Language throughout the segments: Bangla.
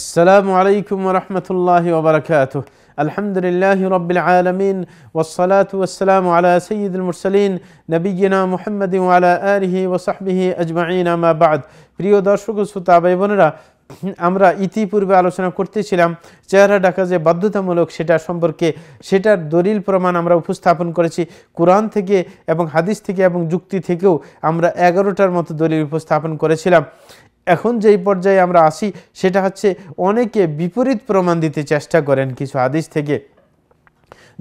আসসালামু আলাইকুম রহমতুল্লাহ ওবরাকাত আলহামদুলিল্লাহ রবিল আলমিন ওসলাতাম আলা সঈদুল মুরসলিন নবীনা মোহাম্মদ আলা আলহি ওসাহবিহি আজমাইন আমাবাদ প্রিয় দর্শক শ্রোতা ভাই বোনেরা আমরা ইতিপূর্বে আলোচনা করতেছিলাম চেহারা ঢাকা যে বাধ্যতামূলক সেটা সম্পর্কে সেটার দলিল প্রমাণ আমরা উপস্থাপন করেছি কোরআন থেকে এবং হাদিস থেকে এবং যুক্তি থেকেও আমরা এগারোটার মতো দলিল উপস্থাপন করেছিলাম এখন যেই পর্যায়ে আমরা আসি সেটা হচ্ছে অনেকে বিপরীত প্রমাণ দিতে চেষ্টা করেন কিছু আদেশ থেকে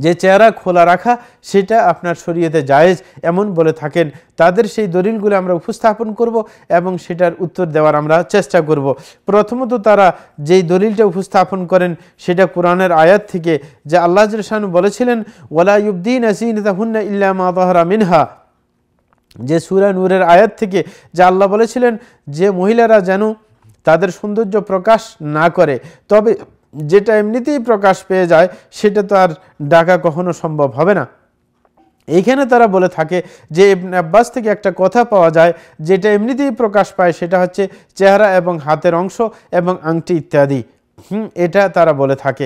যে চেহারা খোলা রাখা সেটা আপনার শরীয়তে জায়েজ এমন বলে থাকেন তাদের সেই দলিলগুলো আমরা উপস্থাপন করব এবং সেটার উত্তর দেওয়ার আমরা চেষ্টা করব প্রথমত তারা যেই দলিলটা উপস্থাপন করেন সেটা কোরআনের আয়াত থেকে যে আল্লাহ রসান বলেছিলেন ওলা ইউদ্দিন আসিন তাহুন্না ইল্লা মিনহা যে সুরা নূরের আয়াত থেকে যা আল্লাহ বলেছিলেন যে মহিলারা যেন তাদের সৌন্দর্য প্রকাশ না করে তবে যেটা এমনিতেই প্রকাশ পেয়ে যায় সেটা তো আর ডাকা কখনো সম্ভব হবে না এইখানে তারা বলে থাকে যে ইবনে আব্বাস থেকে একটা কথা পাওয়া যায় যেটা এমনিতেই প্রকাশ পায় সেটা হচ্ছে চেহারা এবং হাতের অংশ এবং আংটি ইত্যাদি হুম এটা তারা বলে থাকে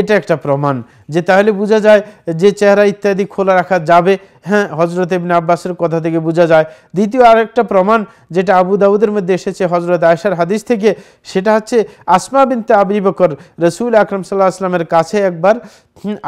এটা একটা প্রমাণ যে তাহলে বোঝা যায় যে চেহারা ইত্যাদি খোলা রাখা যাবে হ্যাঁ হজরত ইবনে আব্বাসের কথা থেকে বোঝা যায় দ্বিতীয় আরেকটা প্রমাণ যেটা আবু দাউদের মধ্যে এসেছে হজরত আয়সার হাদিস থেকে সেটা হচ্ছে আসমা বিনতে আবি বকর রসুল আকরম সাল্লাহ আসলামের কাছে একবার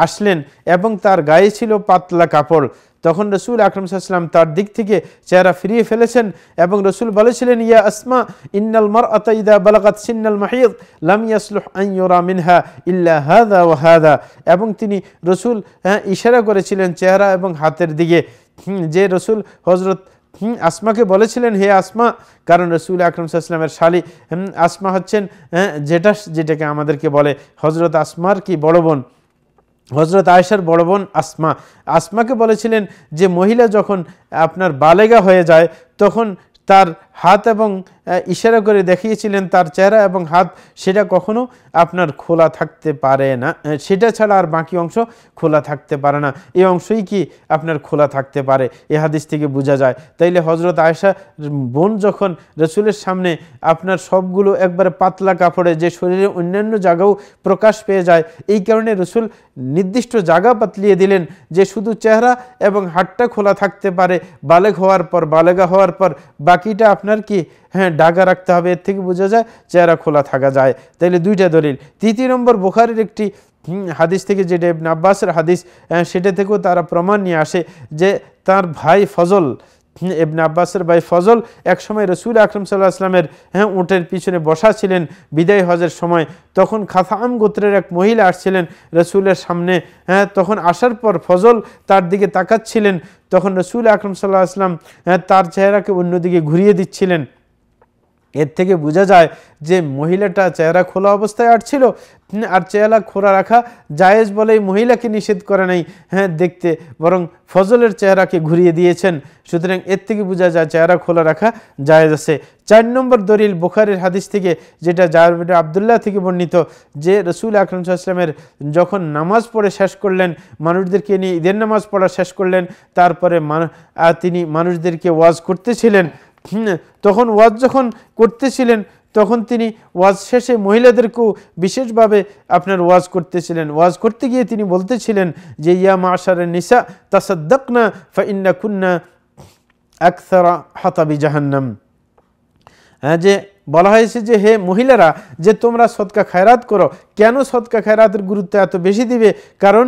আসলেন এবং তার গায়ে ছিল পাতলা কাপড় তখন রসুল আকরম সাল্লাম তার দিক থেকে চেহারা ফিরিয়ে ফেলেছেন এবং রসুল বলেছিলেন ইয়া আসমা ইন্নাল মর আতাইদা বালাকাত সিন্নাল মাহিদ লাম ইয়াসলুহ আইয়রা মিনহা ইল্লা হাদা ও হাদা এবং তিনি রসুল হ্যাঁ ইশারা করেছিলেন চেহারা এবং হাতের দিকে যে রসুল হজরত হুম আসমাকে বলেছিলেন হে আসমা কারণ রসুল আকরম সাল্লামের শালি আসমা হচ্ছেন হ্যাঁ, যেটা যেটাকে আমাদেরকে বলে হজরত আসমার কি বড় বোন হজরত আয়েশার বড় বোন আসমা আসমাকে বলেছিলেন যে মহিলা যখন আপনার বালেগা হয়ে যায় তখন তার হাত এবং ইশারা করে দেখিয়েছিলেন তার চেহারা এবং হাত সেটা কখনো আপনার খোলা থাকতে পারে না সেটা ছাড়া আর বাকি অংশ খোলা থাকতে পারে না এই অংশই কি আপনার খোলা থাকতে পারে এ হাদিস থেকে বোঝা যায় তাইলে হজরত আয়েশা বোন যখন রসুলের সামনে আপনার সবগুলো একবারে পাতলা কাপড়ে যে শরীরে অন্যান্য জায়গাও প্রকাশ পেয়ে যায় এই কারণে রসুল নির্দিষ্ট জায়গা পাতলিয়ে দিলেন যে শুধু চেহারা এবং হাটটা খোলা থাকতে পারে বালেগ হওয়ার পর বালেগা হওয়ার পর বাকিটা আপনার আপনার কি হ্যাঁ ডাকা রাখতে হবে এর থেকে বোঝা যায় চেহারা খোলা থাকা যায় তাইলে দুইটা দলিল তৃতীয় নম্বর বোখারের একটি হাদিস থেকে যেটা ইবন আব্বাসের হাদিস সেটা থেকেও তারা প্রমাণ নিয়ে আসে যে তার ভাই ফজল এবনে হ্যাঁ, আব্বাসের ভাই ফজল একসময় রসুল আকরম সাল্লাহ আসলামের হ্যাঁ উঁটের পিছনে বসা ছিলেন বিদায় হজের সময় তখন খাতাম গোত্রের এক মহিলা আসছিলেন রসুলের সামনে হ্যাঁ তখন আসার পর ফজল তার দিকে তাকাচ্ছিলেন তখন রসুল আকরম সাল্লাহ আসলাম হ্যাঁ তার চেহারাকে অন্যদিকে ঘুরিয়ে দিচ্ছিলেন এর থেকে বোঝা যায় যে মহিলাটা চেহারা খোলা অবস্থায় আটছিল আর চেহারা খোলা রাখা জায়েজ বলে মহিলাকে নিষেধ করে নাই হ্যাঁ দেখতে বরং ফজলের চেহারাকে ঘুরিয়ে দিয়েছেন সুতরাং এর থেকে বোঝা যায় চেহারা খোলা রাখা জায়েজ আছে চার নম্বর দলিল বোখারের হাদিস থেকে যেটা জাহরবিন আবদুল্লাহ থেকে বর্ণিত যে রসুল আকরম সাহসলামের যখন নামাজ পড়ে শেষ করলেন মানুষদেরকে নিয়ে ঈদের নামাজ পড়া শেষ করলেন তারপরে তিনি মানুষদেরকে ওয়াজ করতেছিলেন তখন ওয়াজ যখন করতেছিলেন তখন তিনি ওয়াজ শেষে মহিলাদেরকেও বিশেষভাবে আপনার ওয়াজ করতেছিলেন ওয়াজ করতে গিয়ে তিনি বলতেছিলেন যে ইয়া মাশারের নিসা তাসাদ্দাকনা ফাইন্না কুন্না আকসারা হাতাবি জাহান্নাম হ্যাঁ যে বলা হয়েছে যে হে মহিলারা যে তোমরা সৎকা খায়রাত করো কেন সৎকা খায়রাতের গুরুত্ব এত বেশি দিবে কারণ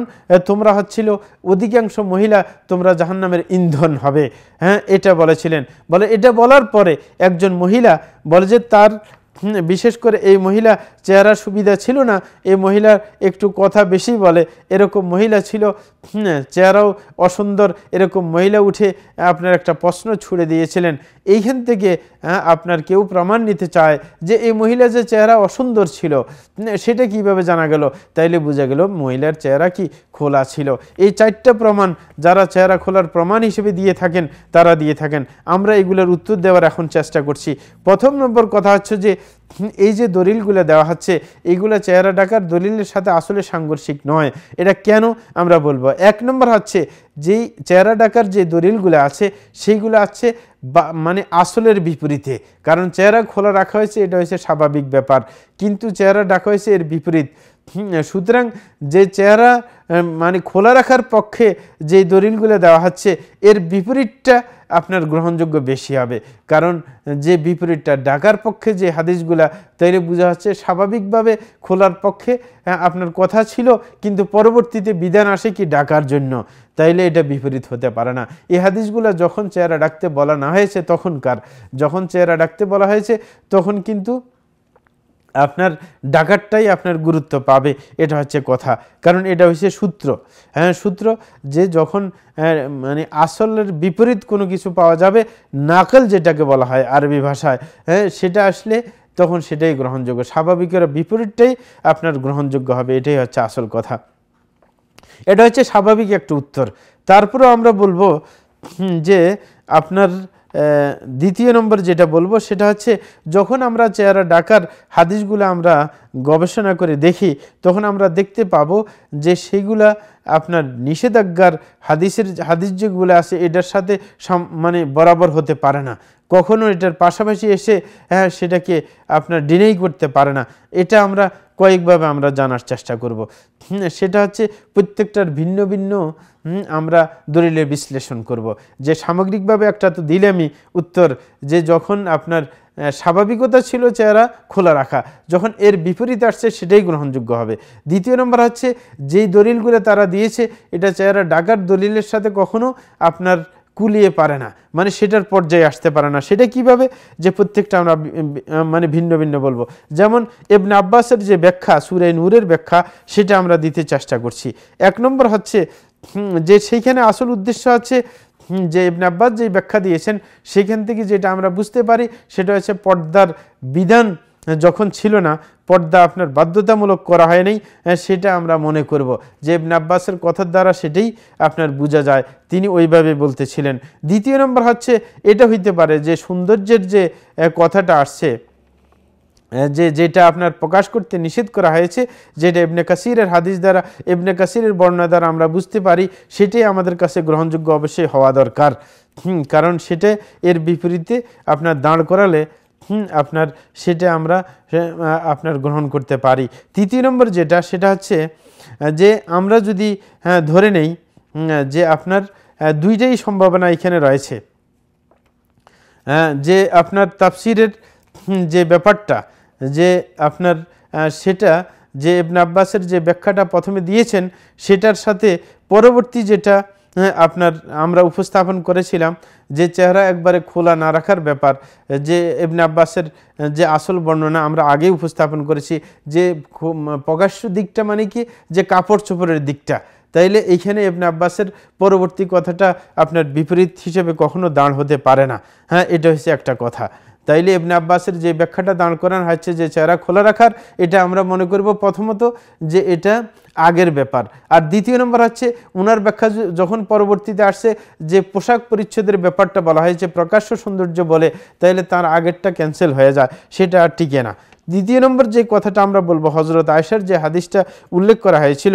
তোমরা হচ্ছিল অধিকাংশ মহিলা তোমরা জাহান্নামের ইন্ধন হবে হ্যাঁ এটা বলেছিলেন বলে এটা বলার পরে একজন মহিলা বলে যে তার বিশেষ করে এই মহিলা চেহারা সুবিধা ছিল না এই মহিলার একটু কথা বেশি বলে এরকম মহিলা ছিল চেহারাও অসুন্দর এরকম মহিলা উঠে আপনার একটা প্রশ্ন ছুড়ে দিয়েছিলেন এইখান থেকে আপনার কেউ প্রমাণ নিতে চায় যে এই মহিলা যে চেহারা অসুন্দর ছিল সেটা কিভাবে জানা গেল তাইলে বোঝা গেল মহিলার চেহারা কি খোলা ছিল এই চারটা প্রমাণ যারা চেহারা খোলার প্রমাণ হিসেবে দিয়ে থাকেন তারা দিয়ে থাকেন আমরা এগুলোর উত্তর দেওয়ার এখন চেষ্টা করছি প্রথম নম্বর কথা হচ্ছে যে এই যে দলিলগুলো দেওয়া হচ্ছে এইগুলো চেহারা ডাকার দলিলের সাথে আসলে সাংঘর্ষিক নয় এটা কেন আমরা বলবো এক নম্বর হচ্ছে যেই চেহারা ডাকার যে দলিলগুলো আছে সেইগুলো আছে মানে আসলের বিপরীতে কারণ চেহারা খোলা রাখা হয়েছে এটা হয়েছে স্বাভাবিক ব্যাপার কিন্তু চেহারা ডাকা হয়েছে এর বিপরীত সুতরাং যে চেহারা মানে খোলা রাখার পক্ষে যে দলিলগুলো দেওয়া হচ্ছে এর বিপরীতটা আপনার গ্রহণযোগ্য বেশি হবে কারণ যে বিপরীতটা ডাকার পক্ষে যে হাদিসগুলা তাইলে বোঝা হচ্ছে স্বাভাবিকভাবে খোলার পক্ষে হ্যাঁ, আপনার কথা ছিল কিন্তু পরবর্তীতে বিধান আসে কি ডাকার জন্য তাইলে এটা বিপরীত হতে পারে না এই হাদিসগুলো যখন চেহারা ডাকতে বলা না হয়েছে তখনকার যখন চেহারা ডাকতে বলা হয়েছে তখন কিন্তু আপনার ডাকাতটাই আপনার গুরুত্ব পাবে এটা হচ্ছে কথা কারণ এটা হচ্ছে সূত্র হ্যাঁ সূত্র যে যখন হ্যাঁ, মানে আসলের বিপরীত কোনো কিছু পাওয়া যাবে নাকল যেটাকে বলা হয় আরবি ভাষায় হ্যাঁ সেটা আসলে তখন সেটাই গ্রহণযোগ্য স্বাভাবিকের বিপরীতটাই আপনার গ্রহণযোগ্য হবে এটাই হচ্ছে আসল কথা এটা হচ্ছে স্বাভাবিক একটা উত্তর তারপরেও আমরা বলবো যে আপনার দ্বিতীয় নম্বর যেটা বলবো সেটা হচ্ছে যখন আমরা চেহারা ডাকার হাদিসগুলো আমরা গবেষণা করে দেখি তখন আমরা দেখতে পাব যে সেগুলা আপনার নিষেধাজ্ঞার হাদিসের হাদিস যেগুলো আছে এটার সাথে মানে বরাবর হতে পারে না কখনও এটার পাশাপাশি এসে হ্যাঁ সেটাকে আপনার ডিনেই করতে পারে না এটা আমরা কয়েকভাবে আমরা জানার চেষ্টা করব সেটা হচ্ছে প্রত্যেকটার ভিন্ন ভিন্ন আমরা দলিলের বিশ্লেষণ করব যে সামগ্রিকভাবে একটা তো দিলামই উত্তর যে যখন আপনার স্বাভাবিকতা ছিল চেহারা খোলা রাখা যখন এর বিপরীত আসছে সেটাই গ্রহণযোগ্য হবে দ্বিতীয় নম্বর হচ্ছে যেই দলিলগুলো তারা দিয়েছে এটা চেহারা ডাকার দলিলের সাথে কখনো আপনার কুলিয়ে পারে না মানে সেটার পর্যায়ে আসতে পারে না সেটা কিভাবে যে প্রত্যেকটা আমরা মানে ভিন্ন ভিন্ন বলবো যেমন এবনে আব্বাসের যে ব্যাখ্যা সুরাই নূরের ব্যাখ্যা সেটা আমরা দিতে চেষ্টা করছি এক নম্বর হচ্ছে যে সেইখানে আসল উদ্দেশ্য আছে যে ইবনে আব্বাস যে ব্যাখ্যা দিয়েছেন সেখান থেকে যেটা আমরা বুঝতে পারি সেটা হচ্ছে পর্দার বিধান যখন ছিল না পর্দা আপনার বাধ্যতামূলক করা হয় নাই হ্যাঁ, সেটা আমরা মনে করব যে ইবনে আব্বাসের কথার দ্বারা সেটাই আপনার বোঝা যায় তিনি ওইভাবে বলতেছিলেন দ্বিতীয় নম্বর হচ্ছে এটা হইতে পারে যে সৌন্দর্যের যে কথাটা আসছে যে যেটা আপনার প্রকাশ করতে নিষেধ করা হয়েছে যেটা ইবনে কাসিরের হাদিস দ্বারা ইবনে কাসিরের বর্ণনা দ্বারা আমরা বুঝতে পারি সেটাই আমাদের কাছে গ্রহণযোগ্য অবশ্যই হওয়া দরকার কারণ সেটা এর বিপরীতে আপনার দাঁড় করালে আপনার সেটা আমরা আপনার গ্রহণ করতে পারি তৃতীয় নম্বর যেটা সেটা হচ্ছে যে আমরা যদি ধরে নেই যে আপনার দুইটাই সম্ভাবনা এখানে রয়েছে যে আপনার তাফসিরের যে ব্যাপারটা যে আপনার সেটা যে ইবন আব্বাসের যে ব্যাখ্যাটা প্রথমে দিয়েছেন সেটার সাথে পরবর্তী যেটা হ্যাঁ, আপনার আমরা উপস্থাপন করেছিলাম যে চেহারা একবারে খোলা না রাখার ব্যাপার যে এমনি আব্বাসের যে আসল বর্ণনা আমরা আগে উপস্থাপন করেছি যে প্রকাশ্য দিকটা মানে কি যে কাপড় চোপড়ের দিকটা তাইলে এইখানে এমনি আব্বাসের পরবর্তী কথাটা আপনার বিপরীত হিসেবে কখনো দাঁড় হতে পারে না হ্যাঁ এটা হচ্ছে একটা কথা তাইলে এমনি আব্বাসের যে ব্যাখ্যাটা দাঁড় করানো হচ্ছে যে চেহারা খোলা রাখার এটা আমরা মনে করব প্রথমত যে এটা আগের ব্যাপার আর দ্বিতীয় নম্বর হচ্ছে ওনার ব্যাখ্যা যখন পরবর্তীতে আসছে যে পোশাক পরিচ্ছদের ব্যাপারটা বলা হয়েছে প্রকাশ্য সৌন্দর্য বলে তাইলে তার আগেরটা ক্যান্সেল হয়ে যায় সেটা আর টিকে না দ্বিতীয় নম্বর যে কথাটা আমরা বলবো হজরত আয়সার যে হাদিসটা উল্লেখ করা হয়েছিল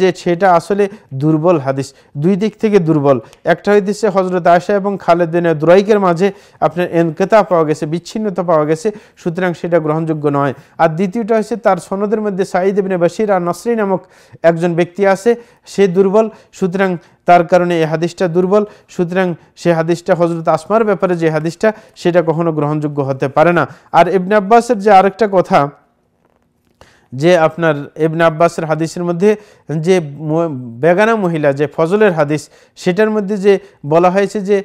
যে সেটা আসলে দুর্বল হাদিস দুই দিক থেকে দুর্বল একটা হইতেছে হজরত আশা এবং খালেদিন দুরাইকের মাঝে আপনার এনকেতা পাওয়া গেছে বিচ্ছিন্নতা পাওয়া গেছে সুতরাং সেটা গ্রহণযোগ্য নয় আর দ্বিতীয়টা হচ্ছে তার সনদের মধ্যে সাঈদ ইবনে বাসির আর নসরি নামক একজন ব্যক্তি আছে সে দুর্বল সুতরাং তার কারণে এই হাদিসটা দুর্বল সুতরাং সে হাদিসটা হজরত আসমার ব্যাপারে যে হাদিসটা সেটা কখনো গ্রহণযোগ্য হতে পারে না আর ইবনে আব্বাসের যে আরেকটা কথা যে আপনার এবনে আব্বাসের হাদিসের মধ্যে যে বেগানা মহিলা যে ফজলের হাদিস সেটার মধ্যে যে বলা হয়েছে যে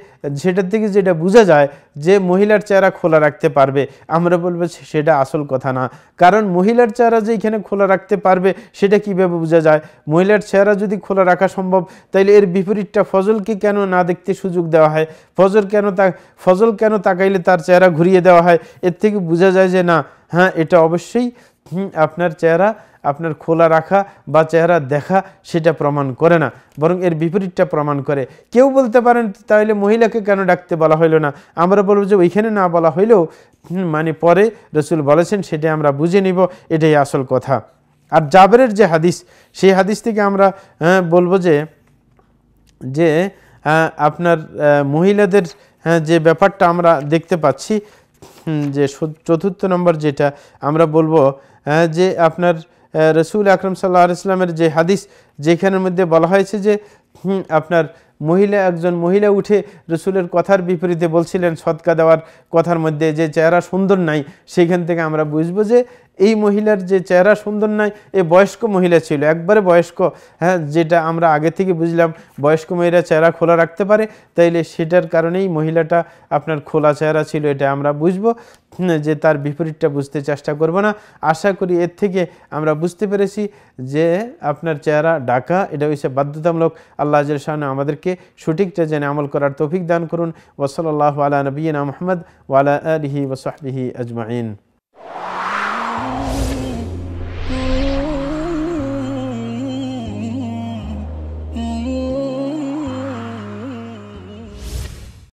সেটার থেকে যেটা বোঝা যায় যে মহিলার চেহারা খোলা রাখতে পারবে আমরা বলবো সেটা আসল কথা না কারণ মহিলার চেহারা যে এখানে খোলা রাখতে পারবে সেটা কীভাবে বোঝা যায় মহিলার চেহারা যদি খোলা রাখা সম্ভব তাইলে এর বিপরীতটা ফজলকে কেন না দেখতে সুযোগ দেওয়া হয় ফজল কেন তা ফজল কেন তাকাইলে তার চেহারা ঘুরিয়ে দেওয়া হয় এর থেকে বোঝা যায় যে না হ্যাঁ এটা অবশ্যই আপনার চেহারা আপনার খোলা রাখা বা চেহারা দেখা সেটা প্রমাণ করে না বরং এর বিপরীতটা প্রমাণ করে কেউ বলতে পারেন তাহলে মহিলাকে কেন ডাকতে বলা হইলো না আমরা বলবো যে ওইখানে না বলা হইলেও মানে পরে রসুল বলেছেন সেটা আমরা বুঝে নিব এটাই আসল কথা আর জাবেরের যে হাদিস সেই হাদিস থেকে আমরা হ্যাঁ, বলবো যে যে আপনার মহিলাদের হ্যাঁ, যে ব্যাপারটা আমরা দেখতে পাচ্ছি যে চতুর্থ নম্বর যেটা আমরা বলবো যে আপনার রসুল আকরম সাল্লাহ ইসলামের যে হাদিস যেখানের মধ্যে বলা হয়েছে যে আপনার মহিলা একজন মহিলা উঠে রসুলের কথার বিপরীতে বলছিলেন সৎকা দেওয়ার কথার মধ্যে যে চেহারা সুন্দর নাই সেখান থেকে আমরা বুঝবো যে এই মহিলার যে চেহারা সুন্দর নয় এ বয়স্ক মহিলা ছিল একবারে বয়স্ক হ্যাঁ যেটা আমরা আগে থেকে বুঝলাম বয়স্ক মহিলা চেহারা খোলা রাখতে পারে তাইলে সেটার কারণেই মহিলাটা আপনার খোলা চেহারা ছিল এটা আমরা বুঝব যে তার বিপরীতটা বুঝতে চেষ্টা করব না আশা করি এর থেকে আমরা বুঝতে পেরেছি যে আপনার চেহারা ডাকা এটা হচ্ছে বাধ্যতামূলক আল্লাহ সামনে আমাদেরকে সঠিকটা জেনে আমল করার তৌফিক দান করুন ওসলাল্লাহ আল্লাহ আলা নবীনা মোহাম্মদ ওয়ালা আলহি ওসাহি আজমাইন